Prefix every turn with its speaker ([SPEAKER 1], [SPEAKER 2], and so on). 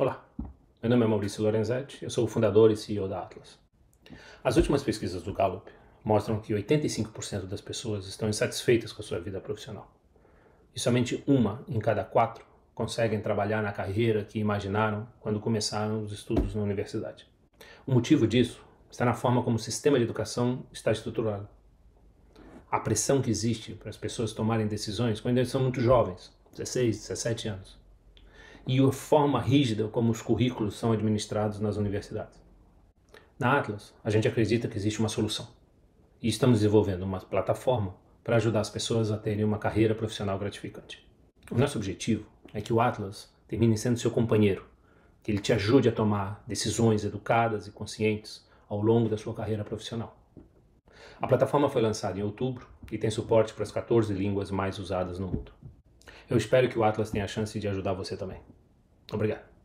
[SPEAKER 1] Olá, meu nome é Maurício Lorenzetti, eu sou o fundador e CEO da Atlas. As últimas pesquisas do Gallup mostram que 85% das pessoas estão insatisfeitas com a sua vida profissional. E somente uma em cada quatro conseguem trabalhar na carreira que imaginaram quando começaram os estudos na universidade. O motivo disso está na forma como o sistema de educação está estruturado. A pressão que existe para as pessoas tomarem decisões quando eles são muito jovens, 16, 17 anos e a forma rígida como os currículos são administrados nas universidades. Na Atlas, a gente acredita que existe uma solução. E estamos desenvolvendo uma plataforma para ajudar as pessoas a terem uma carreira profissional gratificante. O nosso objetivo é que o Atlas termine sendo seu companheiro, que ele te ajude a tomar decisões educadas e conscientes ao longo da sua carreira profissional. A plataforma foi lançada em outubro e tem suporte para as 14 línguas mais usadas no mundo. Eu espero que o Atlas tenha a chance de ajudar você também. Obrigado.